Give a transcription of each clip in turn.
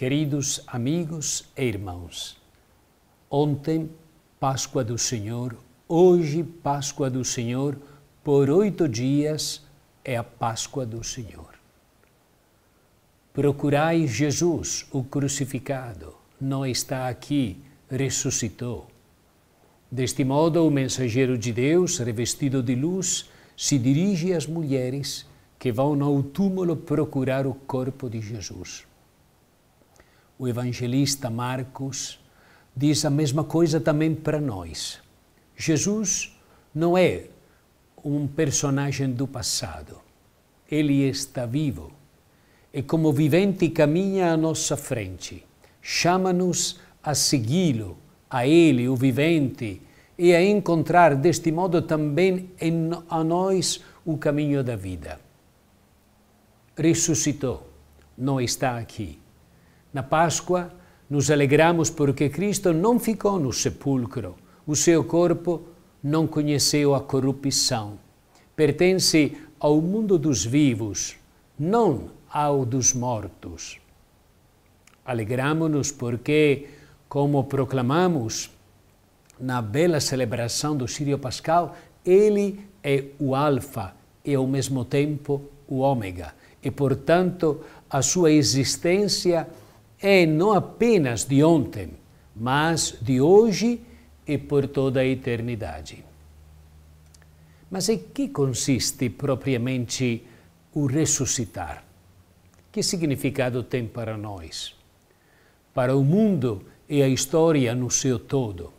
Queridos amigos e irmãos, ontem, Páscoa do Senhor, hoje, Páscoa do Senhor, por oito dias é a Páscoa do Senhor. Procurai Jesus, o crucificado, não está aqui, ressuscitou. Deste modo, o mensageiro de Deus, revestido de luz, se dirige às mulheres que vão ao túmulo procurar o corpo de Jesus o evangelista Marcos diz a mesma coisa também para nós. Jesus não é um personagem do passado. Ele está vivo e, é como vivente, caminha à nossa frente. Chama-nos a segui-lo, a Ele, o vivente, e a encontrar deste modo também em, a nós o caminho da vida. Ressuscitou, não está aqui na Páscoa, nos alegramos porque Cristo não ficou no sepulcro, o seu corpo não conheceu a corrupção. Pertence ao mundo dos vivos, não ao dos mortos. Alegramo-nos porque, como proclamamos na bela celebração do Sírio Pascal, ele é o Alfa e, ao mesmo tempo, o Ômega, e, portanto, a sua existência é é não apenas de ontem, mas de hoje e por toda a eternidade. Mas em que consiste propriamente o ressuscitar? Que significado tem para nós, para o mundo e a história no seu todo?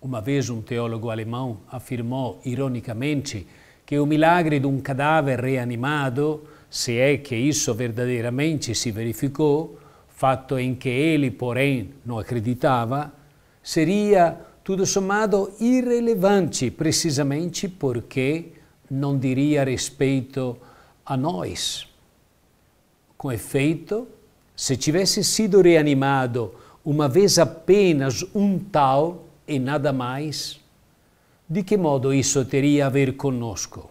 Uma vez um teólogo alemão afirmou ironicamente que o milagre de um cadáver reanimado se é que isso verdadeiramente se verificou, fatto em que ele, porém, não acreditava, seria, tudo somado, irrelevante, precisamente porque não diria respeito a nós. Com efeito, se tivesse sido reanimado uma vez apenas um tal e nada mais, de que modo isso teria a ver conosco?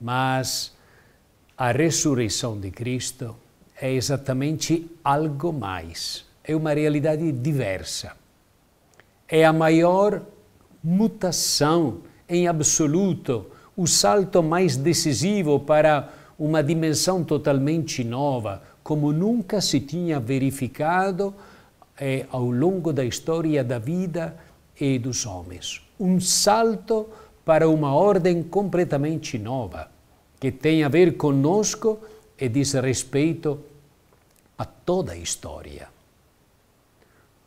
Mas a ressurreição de Cristo é exatamente algo mais, é uma realidade diversa. É a maior mutação em absoluto, o salto mais decisivo para uma dimensão totalmente nova, como nunca se tinha verificado eh, ao longo da história da vida e dos homens. Um salto para uma ordem completamente nova que tem a ver conosco e diz respeito a toda a história.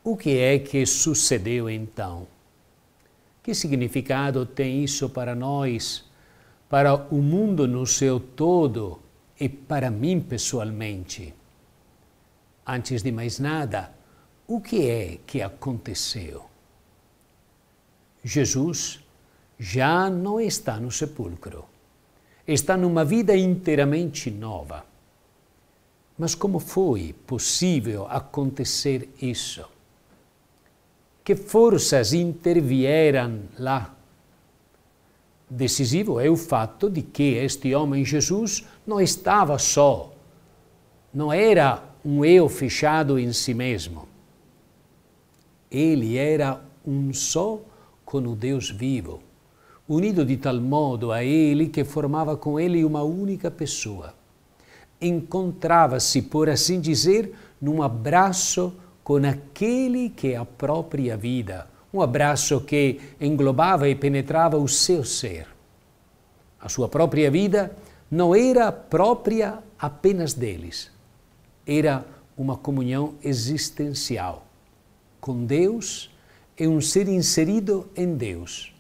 O que é que sucedeu então? Que significado tem isso para nós, para o mundo no seu todo e para mim pessoalmente? Antes de mais nada, o que é que aconteceu? Jesus já não está no sepulcro está numa vida inteiramente nova. Mas como foi possível acontecer isso? Que forças intervieram lá? Decisivo é o fato de que este homem Jesus não estava só, não era um eu fechado em si mesmo. Ele era um só com o Deus vivo unido de tal modo a ele que formava com ele uma única pessoa. Encontrava-se, por assim dizer, num abraço com aquele que é a própria vida, um abraço que englobava e penetrava o seu ser. A sua própria vida não era própria apenas deles, era uma comunhão existencial com Deus e um ser inserido em Deus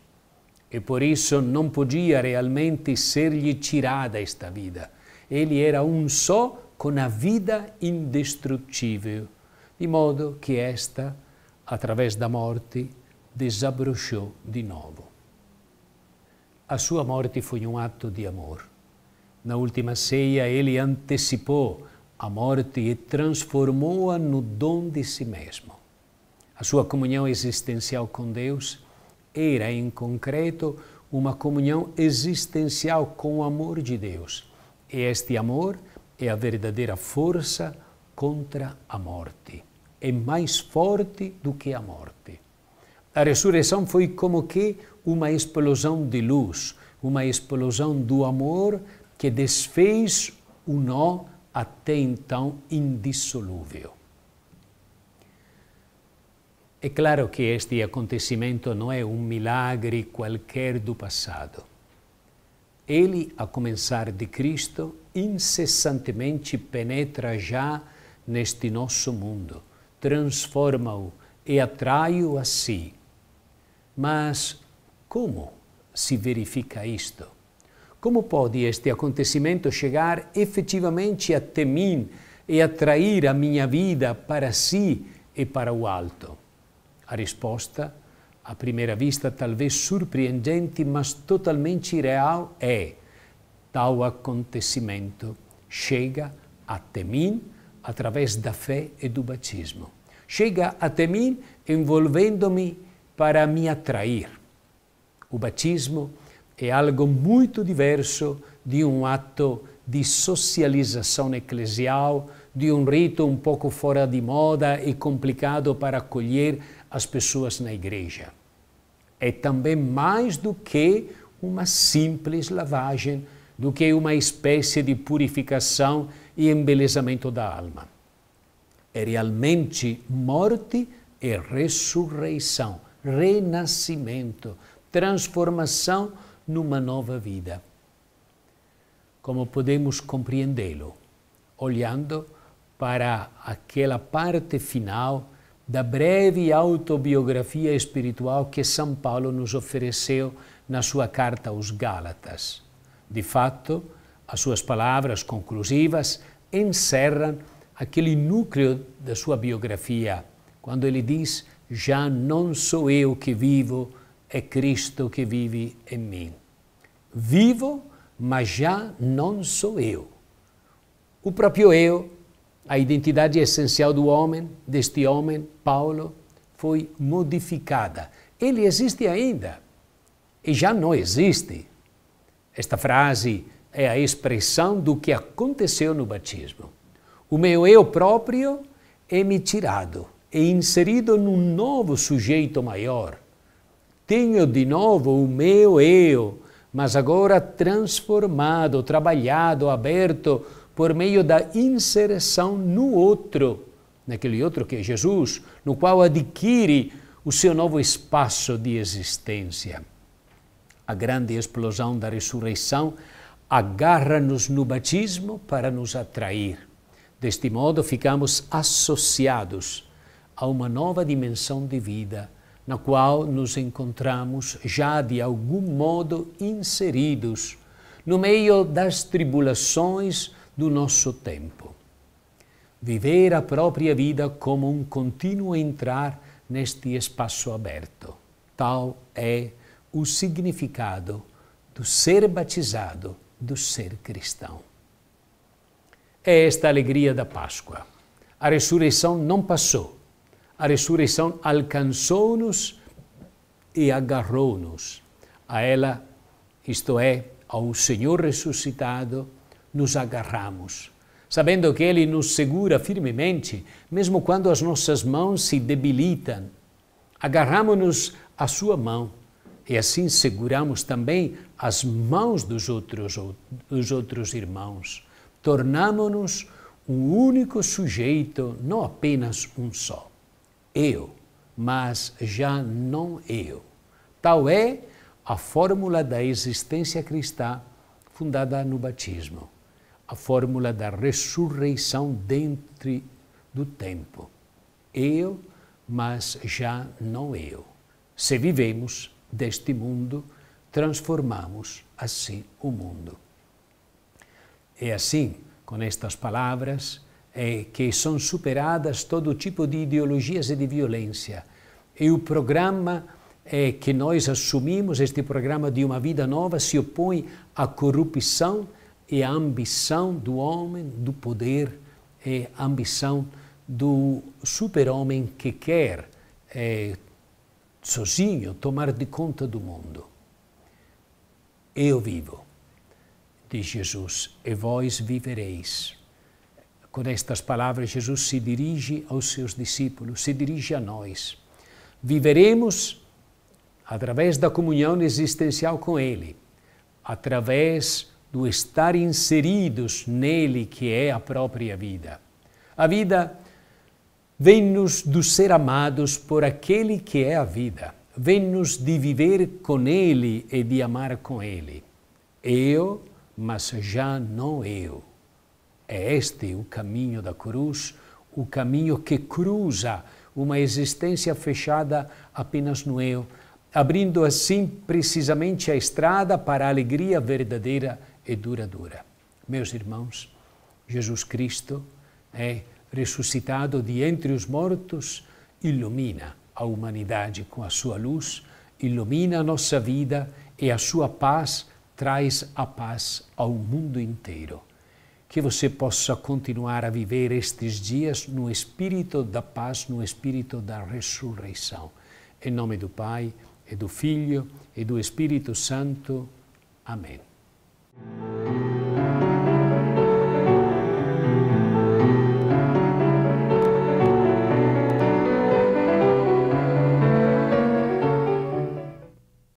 e por isso não podia realmente ser-lhe tirada esta vida. Ele era um só com a vida indestrutível, de modo que esta, através da morte, desabrochou de novo. A sua morte foi um ato de amor. Na última ceia, ele antecipou a morte e transformou-a no dom de si mesmo. A sua comunhão existencial com Deus era, em concreto, uma comunhão existencial com o amor de Deus. E este amor é a verdadeira força contra a morte. É mais forte do que a morte. A ressurreição foi como que uma explosão de luz, uma explosão do amor que desfez o nó até então indissolúvel. É claro que este acontecimento não é um milagre qualquer do passado. Ele, a começar de Cristo, incessantemente penetra já neste nosso mundo, transforma-o e atrai-o a si. Mas como se verifica isto? Como pode este acontecimento chegar efetivamente até mim e atrair a minha vida para si e para o alto? A resposta, a primeira vista talvez surpreendente, mas totalmente real, é: tal acontecimento chega até mim através da fé e do batismo. Chega até mim envolvendo-me para me atrair. O batismo é algo muito diverso de um ato de socialização eclesial, de um rito um pouco fora de moda e complicado para acolher as pessoas na igreja. É também mais do que uma simples lavagem, do que uma espécie de purificação e embelezamento da alma. É realmente morte e ressurreição, renascimento, transformação numa nova vida. Como podemos compreendê-lo? Olhando para aquela parte final da breve autobiografia espiritual que São Paulo nos ofereceu na sua carta aos Gálatas. De fato, as suas palavras conclusivas encerram aquele núcleo da sua biografia, quando ele diz: Já não sou eu que vivo, é Cristo que vive em mim. Vivo, mas já não sou eu. O próprio eu a identidade essencial do homem, deste homem, Paulo, foi modificada. Ele existe ainda e já não existe. Esta frase é a expressão do que aconteceu no batismo. O meu eu próprio é me tirado e é inserido num novo sujeito maior. Tenho de novo o meu eu, mas agora transformado, trabalhado, aberto por meio da inserção no outro, naquele outro que é Jesus, no qual adquire o seu novo espaço de existência. A grande explosão da ressurreição agarra-nos no batismo para nos atrair. Deste modo, ficamos associados a uma nova dimensão de vida, na qual nos encontramos já de algum modo inseridos no meio das tribulações, do nosso tempo. Viver a própria vida como um contínuo entrar neste espaço aberto. Tal é o significado do ser batizado, do ser cristão. É esta alegria da Páscoa. A ressurreição não passou, a ressurreição alcançou-nos e agarrou-nos. A ela, isto é, ao Senhor ressuscitado, nos agarramos, sabendo que Ele nos segura firmemente, mesmo quando as nossas mãos se debilitam. Agarramos-nos à Sua mão e assim seguramos também as mãos dos outros, dos outros irmãos. Tornamos-nos um único sujeito, não apenas um só. Eu, mas já não eu. Tal é a fórmula da existência cristã fundada no batismo a fórmula da ressurreição dentro do tempo. Eu, mas já não eu. Se vivemos deste mundo, transformamos assim o mundo. É assim, com estas palavras, é que são superadas todo tipo de ideologias e de violência. E o programa é que nós assumimos, este programa de uma vida nova, se opõe à corrupção é a ambição do homem do poder, é a ambição do super-homem que quer, é, sozinho, tomar de conta do mundo. Eu vivo, diz Jesus, e vós vivereis. Com estas palavras, Jesus se dirige aos seus discípulos, se dirige a nós. Viveremos através da comunhão existencial com Ele, através do estar inseridos nele que é a própria vida. A vida vem-nos do ser amados por aquele que é a vida, vem-nos de viver com ele e de amar com ele. Eu, mas já não eu. É este o caminho da cruz, o caminho que cruza uma existência fechada apenas no eu, abrindo assim precisamente a estrada para a alegria verdadeira e duradoura. Meus irmãos, Jesus Cristo é ressuscitado de entre os mortos, ilumina a humanidade com a sua luz, ilumina a nossa vida e a sua paz traz a paz ao mundo inteiro. Que você possa continuar a viver estes dias no espírito da paz, no espírito da ressurreição. Em nome do Pai, e do Filho, e do Espírito Santo. Amém. Thank you.